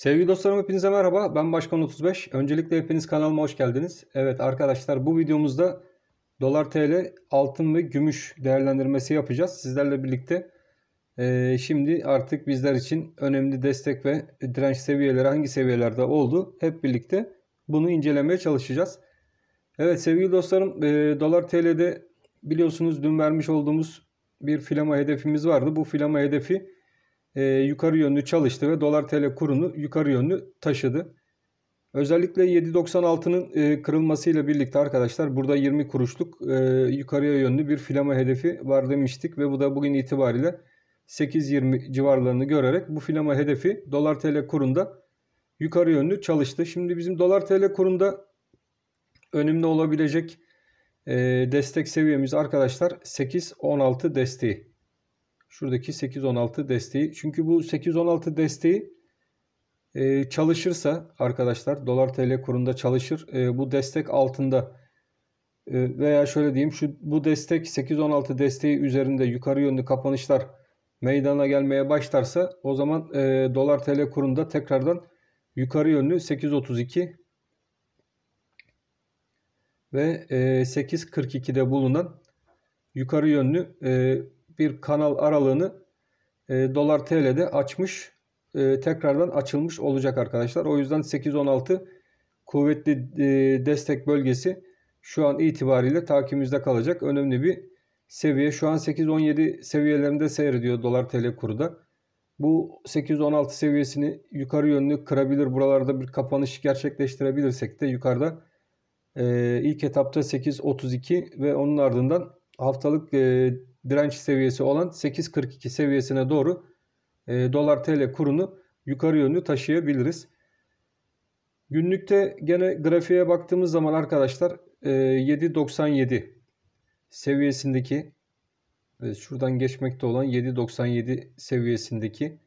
Sevgili dostlarım hepinize merhaba. Ben Başkan 35. Öncelikle hepiniz kanalıma hoş geldiniz. Evet arkadaşlar bu videomuzda dolar TL altın ve gümüş değerlendirmesi yapacağız. Sizlerle birlikte ee, şimdi artık bizler için önemli destek ve direnç seviyeleri hangi seviyelerde oldu hep birlikte bunu incelemeye çalışacağız. Evet sevgili dostlarım e, dolar TL'de biliyorsunuz dün vermiş olduğumuz bir filama hedefimiz vardı. Bu filama hedefi e, yukarı yönlü çalıştı ve dolar tl kurunu yukarı yönlü taşıdı. Özellikle 7.96'nın e, kırılmasıyla birlikte arkadaşlar burada 20 kuruşluk e, yukarıya yönlü bir filama hedefi var demiştik ve bu da bugün itibariyle 8.20 civarlarını görerek bu filama hedefi dolar tl kurunda yukarı yönlü çalıştı. Şimdi bizim dolar tl kurunda önemli olabilecek e, destek seviyemiz arkadaşlar 8.16 desteği. Şuradaki 816 desteği. Çünkü bu 816 desteği e, çalışırsa arkadaşlar dolar tl kurunda çalışır. E, bu destek altında e, veya şöyle diyeyim şu bu destek 816 desteği üzerinde yukarı yönlü kapanışlar meydana gelmeye başlarsa o zaman e, dolar tl kurunda tekrardan yukarı yönlü 832 ve e, 8.42'de bulunan yukarı yönlü e, bir kanal aralığını e, dolar TL'de açmış e, tekrardan açılmış olacak arkadaşlar. O yüzden 8.16 kuvvetli e, destek bölgesi şu an itibariyle takibimizde kalacak. Önemli bir seviye. Şu an 8.17 seviyelerinde seyrediyor dolar TL kuru da. Bu 8.16 seviyesini yukarı yönlü kırabilir. Buralarda bir kapanış gerçekleştirebilirsek de yukarıda e, ilk etapta 8.32 ve onun ardından haftalık e, direnç seviyesi olan 8.42 seviyesine doğru e, dolar TL kurunu yukarı yönlü taşıyabiliriz. Günlükte gene grafiğe baktığımız zaman arkadaşlar e, 7.97 seviyesindeki e, şuradan geçmekte olan 7.97 seviyesindeki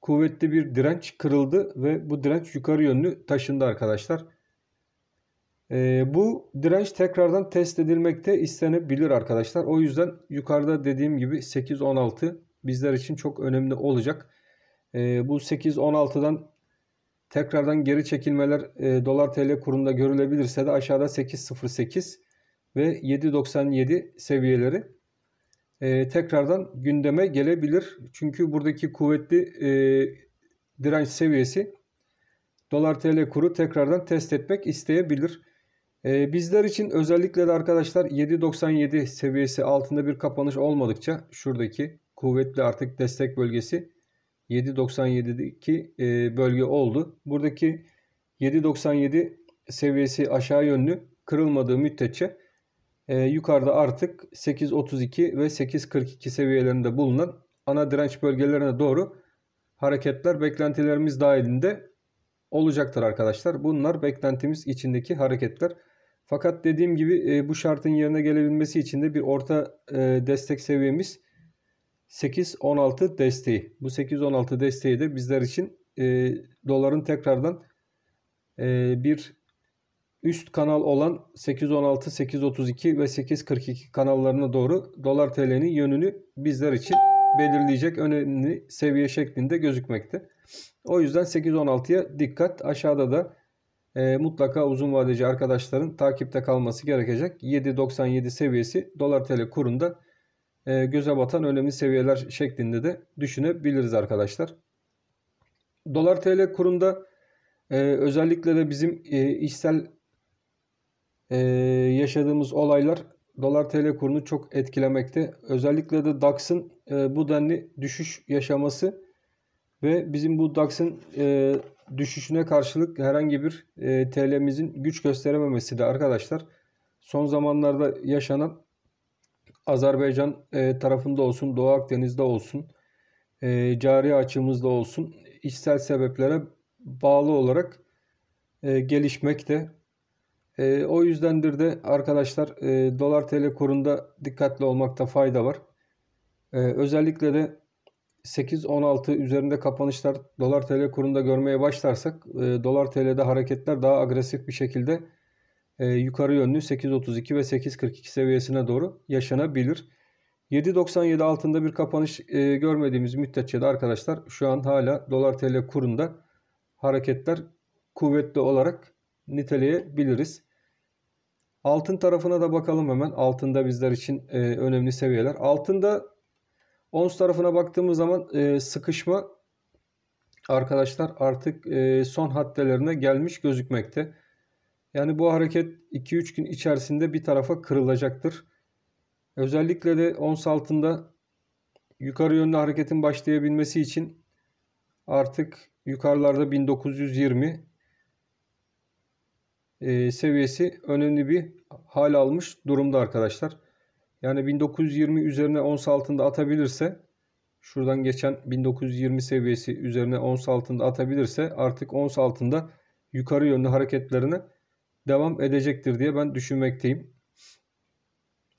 kuvvetli bir direnç kırıldı ve bu direnç yukarı yönlü taşındı arkadaşlar. Ee, bu direnç tekrardan test edilmekte istenebilir arkadaşlar. O yüzden yukarıda dediğim gibi 8-16 bizler için çok önemli olacak. Ee, bu 8-16'dan tekrardan geri çekilmeler e, dolar tl kurunda görülebilirse de aşağıda 8.08 ve 7.97 seviyeleri e, tekrardan gündeme gelebilir. Çünkü buradaki kuvvetli e, direnç seviyesi dolar tl kuru tekrardan test etmek isteyebilir. Ee, bizler için özellikle de arkadaşlar 7.97 seviyesi altında bir kapanış olmadıkça şuradaki kuvvetli artık destek bölgesi 7.97'deki e, bölge oldu. Buradaki 7.97 seviyesi aşağı yönlü kırılmadığı müddetçe e, yukarıda artık 8.32 ve 8.42 seviyelerinde bulunan ana direnç bölgelerine doğru hareketler beklentilerimiz dahilinde olacaktır arkadaşlar. Bunlar beklentimiz içindeki hareketler. Fakat dediğim gibi e, bu şartın yerine gelebilmesi için de bir orta e, destek seviyemiz 8-16 desteği. Bu 8-16 desteği de bizler için e, doların tekrardan e, bir üst kanal olan 8-16, 8-32 ve 8-42 kanallarına doğru dolar TL'nin yönünü bizler için belirleyecek önemli seviye şeklinde gözükmekte. O yüzden 8-16'ya dikkat. Aşağıda da e, mutlaka uzun vadeci arkadaşların takipte kalması gerekecek. 7.97 seviyesi dolar tl kurunda e, göze batan önemli seviyeler şeklinde de düşünebiliriz arkadaşlar. Dolar tl kurunda e, özellikle de bizim e, işsel e, yaşadığımız olaylar dolar tl kurunu çok etkilemekte. Özellikle de DAX'ın e, bu denli düşüş yaşaması ve bizim bu DAX'ın e, düşüşüne karşılık herhangi bir e, TL'mizin güç gösterememesi de arkadaşlar son zamanlarda yaşanan Azerbaycan e, tarafında olsun, Doğu Akdeniz'de olsun, e, cari açımızda olsun içsel sebeplere bağlı olarak e, gelişmekte. E, o yüzdendir de arkadaşlar e, dolar TL kurunda dikkatli olmakta fayda var. E, özellikle de 8-16 üzerinde kapanışlar dolar tl kurunda görmeye başlarsak e, dolar tl'de hareketler daha agresif bir şekilde e, yukarı yönlü 8.32 ve 8.42 seviyesine doğru yaşanabilir. 7.97 altında bir kapanış e, görmediğimiz müddetçe de arkadaşlar şu an hala dolar tl kurunda hareketler kuvvetli olarak niteleyebiliriz. Altın tarafına da bakalım hemen. Altında bizler için e, önemli seviyeler. Altında Ons tarafına baktığımız zaman e, sıkışma arkadaşlar artık e, son haddelerine gelmiş gözükmekte. Yani bu hareket 2-3 gün içerisinde bir tarafa kırılacaktır. Özellikle de ons altında yukarı yönlü hareketin başlayabilmesi için artık yukarılarda 1920 e, seviyesi önemli bir hal almış durumda arkadaşlar. Yani 1920 üzerine ons altında atabilirse şuradan geçen 1920 seviyesi üzerine ons altında atabilirse artık ons altında yukarı yönlü hareketlerine devam edecektir diye ben düşünmekteyim.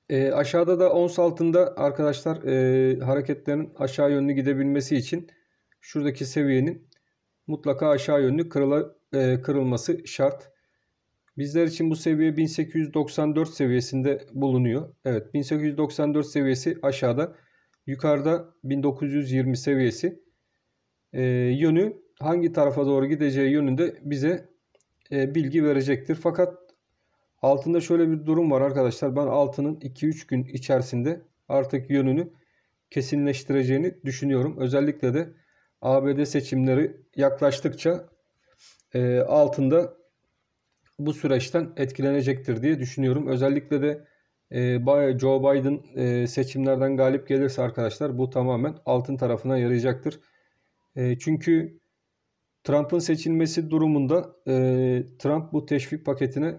E, aşağıda da ons altında arkadaşlar e, hareketlerin aşağı yönlü gidebilmesi için şuradaki seviyenin mutlaka aşağı yönlü kırıla, e, kırılması şart. Bizler için bu seviye 1894 seviyesinde bulunuyor. Evet 1894 seviyesi aşağıda. Yukarıda 1920 seviyesi. E, yönü hangi tarafa doğru gideceği yönünde bize e, bilgi verecektir. Fakat altında şöyle bir durum var arkadaşlar. Ben altının 2-3 gün içerisinde artık yönünü kesinleştireceğini düşünüyorum. Özellikle de ABD seçimleri yaklaştıkça e, altında bu süreçten etkilenecektir diye düşünüyorum. Özellikle de e, Joe Biden e, seçimlerden galip gelirse arkadaşlar bu tamamen altın tarafına yarayacaktır. E, çünkü Trump'ın seçilmesi durumunda Trump bu teşvik paketine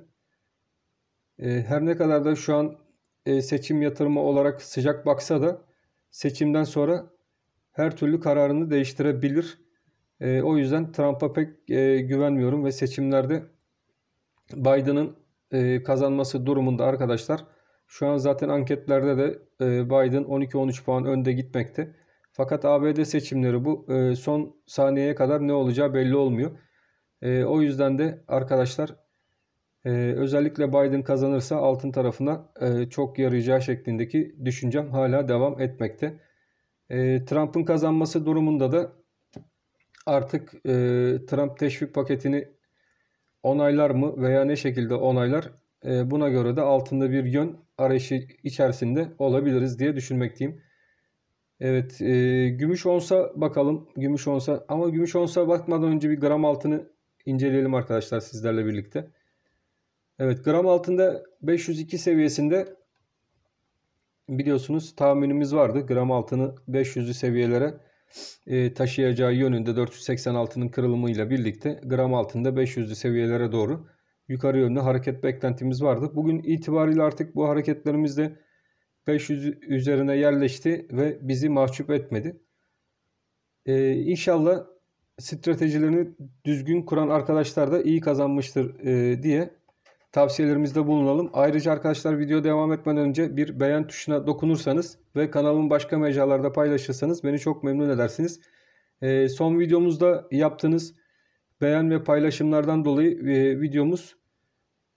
her ne kadar da şu an seçim yatırımı olarak sıcak baksa da seçimden sonra her türlü kararını değiştirebilir. o yüzden Trump'a pek güvenmiyorum ve seçimlerde Biden'ın e, kazanması durumunda arkadaşlar şu an zaten anketlerde de e, Biden 12-13 puan önde gitmekte. Fakat ABD seçimleri bu e, son saniyeye kadar ne olacağı belli olmuyor. E, o yüzden de arkadaşlar e, özellikle Biden kazanırsa altın tarafına e, çok yarayacağı şeklindeki düşüncem hala devam etmekte. E, Trump'ın kazanması durumunda da artık e, Trump teşvik paketini onaylar mı veya ne şekilde onaylar e, buna göre de altında bir yön arayışı içerisinde olabiliriz diye düşünmekteyim. Evet e, gümüş onsa bakalım gümüş onsa ama gümüş onsa bakmadan önce bir gram altını inceleyelim arkadaşlar sizlerle birlikte. Evet gram altında 502 seviyesinde biliyorsunuz tahminimiz vardı. Gram altını 500'lü seviyelere e, taşıyacağı yönünde 486'nın kırılımıyla birlikte gram altında 500'lü seviyelere doğru yukarı yönlü hareket beklentimiz vardı. Bugün itibariyle artık bu hareketlerimiz de 500 üzerine yerleşti ve bizi mahcup etmedi. Ee, inşallah stratejilerini düzgün kuran arkadaşlar da iyi kazanmıştır e, diye tavsiyelerimizde bulunalım. Ayrıca arkadaşlar video devam etmeden önce bir beğen tuşuna dokunursanız ve kanalımı başka mecralarda paylaşırsanız beni çok memnun edersiniz. Ee, son videomuzda yaptığınız beğen ve paylaşımlardan dolayı e, videomuz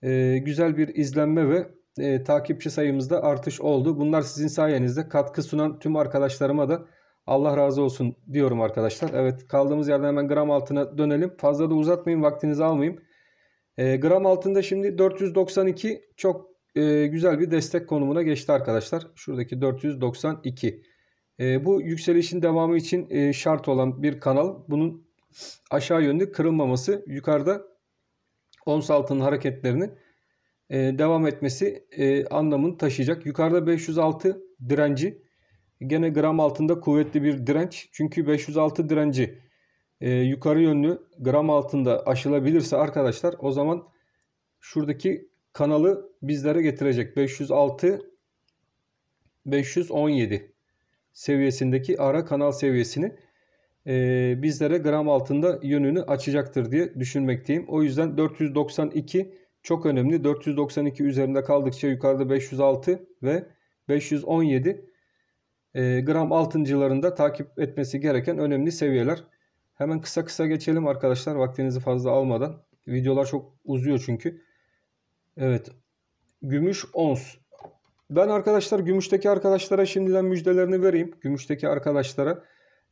e, güzel bir izlenme ve e, takipçi sayımızda artış oldu. Bunlar sizin sayenizde katkı sunan tüm arkadaşlarıma da Allah razı olsun diyorum arkadaşlar. Evet kaldığımız yerden hemen gram altına dönelim. Fazla da uzatmayayım vaktinizi almayayım. E, gram altında şimdi 492 çok e, güzel bir destek konumuna geçti arkadaşlar. Şuradaki 492. E, ee, bu yükselişin devamı için e, şart olan bir kanal. Bunun aşağı yönlü kırılmaması yukarıda ons altının hareketlerini e, devam etmesi e, anlamını taşıyacak. Yukarıda 506 direnci gene gram altında kuvvetli bir direnç. Çünkü 506 direnci e, yukarı yönlü gram altında aşılabilirse arkadaşlar o zaman şuradaki kanalı bizlere getirecek. 506 517 seviyesindeki ara kanal seviyesini e, bizlere gram altında yönünü açacaktır diye düşünmekteyim. O yüzden 492 çok önemli. 492 üzerinde kaldıkça yukarıda 506 ve 517 e, gram altıncılarında takip etmesi gereken önemli seviyeler. Hemen kısa kısa geçelim arkadaşlar vaktinizi fazla almadan. Videolar çok uzuyor çünkü. Evet. Gümüş ons. Ben arkadaşlar gümüşteki arkadaşlara şimdiden müjdelerini vereyim. Gümüşteki arkadaşlara.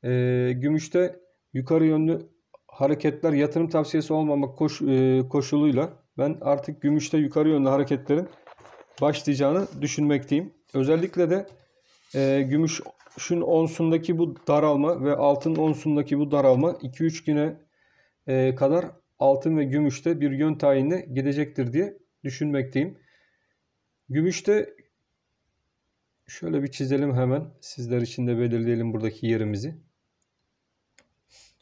E, gümüşte yukarı yönlü hareketler yatırım tavsiyesi olmamak koş, e, koşuluyla ben artık gümüşte yukarı yönlü hareketlerin başlayacağını düşünmekteyim. Özellikle de e, gümüş şun onsundaki bu daralma ve altın onsundaki bu daralma 2-3 güne e, kadar altın ve gümüşte bir yön tayinine gidecektir diye düşünmekteyim. Gümüşte şöyle bir çizelim hemen. Sizler için de belirleyelim buradaki yerimizi.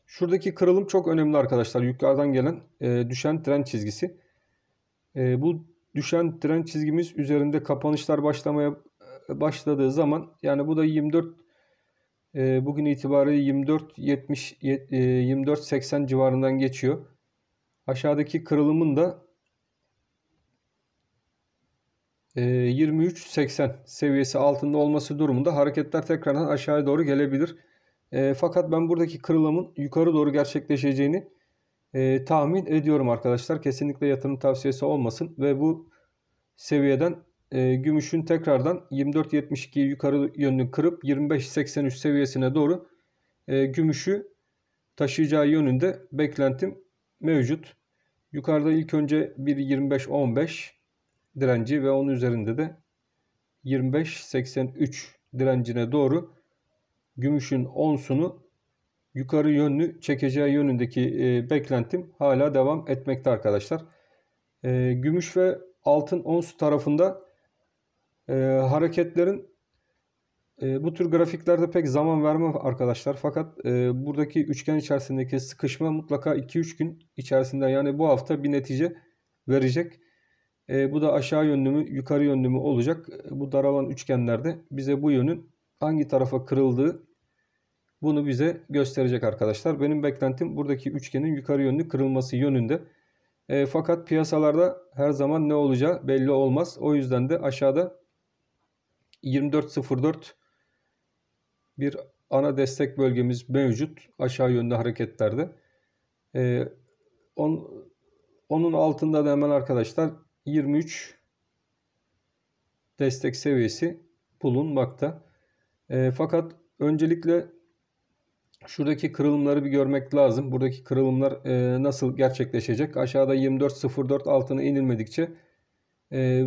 Şuradaki kırılım çok önemli arkadaşlar. Yukarıdan gelen e, düşen tren çizgisi. E, bu düşen tren çizgimiz üzerinde kapanışlar başlamaya başladığı zaman yani bu da 24 ee, bugün itibariyle 24-80 e, civarından geçiyor. Aşağıdaki kırılımın da 23-80 e, seviyesi altında olması durumunda hareketler tekrardan aşağıya doğru gelebilir. E, fakat ben buradaki kırılımın yukarı doğru gerçekleşeceğini tahmin ediyorum arkadaşlar. Kesinlikle yatırım tavsiyesi olmasın ve bu seviyeden e, gümüşün tekrardan 24.72'yi yukarı yönünü kırıp 25.83 seviyesine doğru e, gümüşü taşıyacağı yönünde beklentim mevcut. Yukarıda ilk önce bir 25.15 direnci ve onun üzerinde de 25.83 direncine doğru gümüşün onsunu yukarı yönlü çekeceği yönündeki e, beklentim hala devam etmekte arkadaşlar. E, gümüş ve altın ons tarafında e, hareketlerin e, bu tür grafiklerde pek zaman vermem arkadaşlar. Fakat e, buradaki üçgen içerisindeki sıkışma mutlaka 2-3 gün içerisinde yani bu hafta bir netice verecek. E, bu da aşağı yönlü mü yukarı yönlü mü olacak. E, bu daralan üçgenlerde bize bu yönün hangi tarafa kırıldığı bunu bize gösterecek arkadaşlar. Benim beklentim buradaki üçgenin yukarı yönlü kırılması yönünde. E, fakat piyasalarda her zaman ne olacağı belli olmaz. O yüzden de aşağıda 2404 bir ana destek bölgemiz mevcut aşağı yönlü hareketlerde. Ee, on, onun altında da hemen arkadaşlar 23 destek seviyesi bulunmakta. Ee, fakat öncelikle şuradaki kırılımları bir görmek lazım. Buradaki kırılımlar e, nasıl gerçekleşecek? Aşağıda 24.04 altına inilmedikçe e,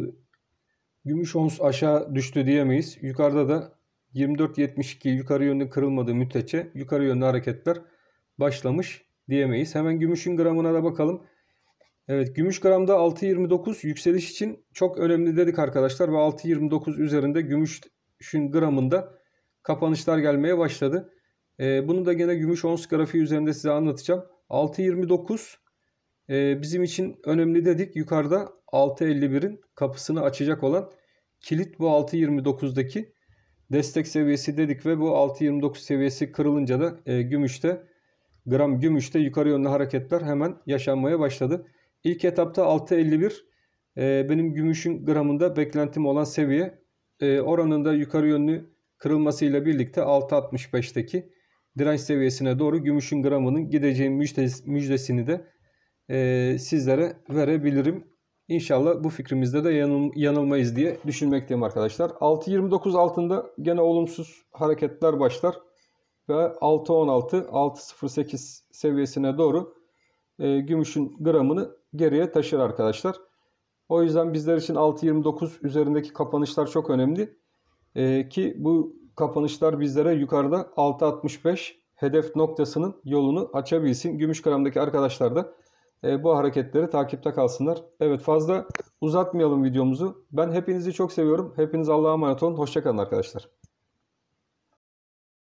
Gümüş ons aşağı düştü diyemeyiz. Yukarıda da 24.72 yukarı yönlü kırılmadığı müddetçe yukarı yönlü hareketler başlamış diyemeyiz. Hemen gümüşün gramına da bakalım. Evet gümüş gramda 6.29 yükseliş için çok önemli dedik arkadaşlar ve 6.29 üzerinde gümüşün gramında kapanışlar gelmeye başladı. Ee, bunu da gene gümüş ons grafiği üzerinde size anlatacağım. 6.29 e, bizim için önemli dedik. Yukarıda 6.51'in kapısını açacak olan kilit bu 6.29'daki destek seviyesi dedik ve bu 6.29 seviyesi kırılınca da e, gümüşte gram gümüşte yukarı yönlü hareketler hemen yaşanmaya başladı. İlk etapta 6.51 e, benim gümüşün gramında beklentim olan seviye e, oranında yukarı yönlü kırılmasıyla birlikte 6.65'teki direnç seviyesine doğru gümüşün gramının gideceği müjdesini de e, sizlere verebilirim. İnşallah bu fikrimizde de yanıl, yanılmayız diye düşünmekteyim arkadaşlar. 6.29 altında gene olumsuz hareketler başlar ve 6.16 6.08 seviyesine doğru e, gümüşün gramını geriye taşır arkadaşlar. O yüzden bizler için 6.29 üzerindeki kapanışlar çok önemli. E, ki bu kapanışlar bizlere yukarıda 6.65 hedef noktasının yolunu açabilsin. Gümüş gramdaki arkadaşlar da e, bu hareketleri takipte kalsınlar. Evet fazla uzatmayalım videomuzu. Ben hepinizi çok seviyorum. Hepiniz Allah'a emanet olun. Hoşçakalın arkadaşlar.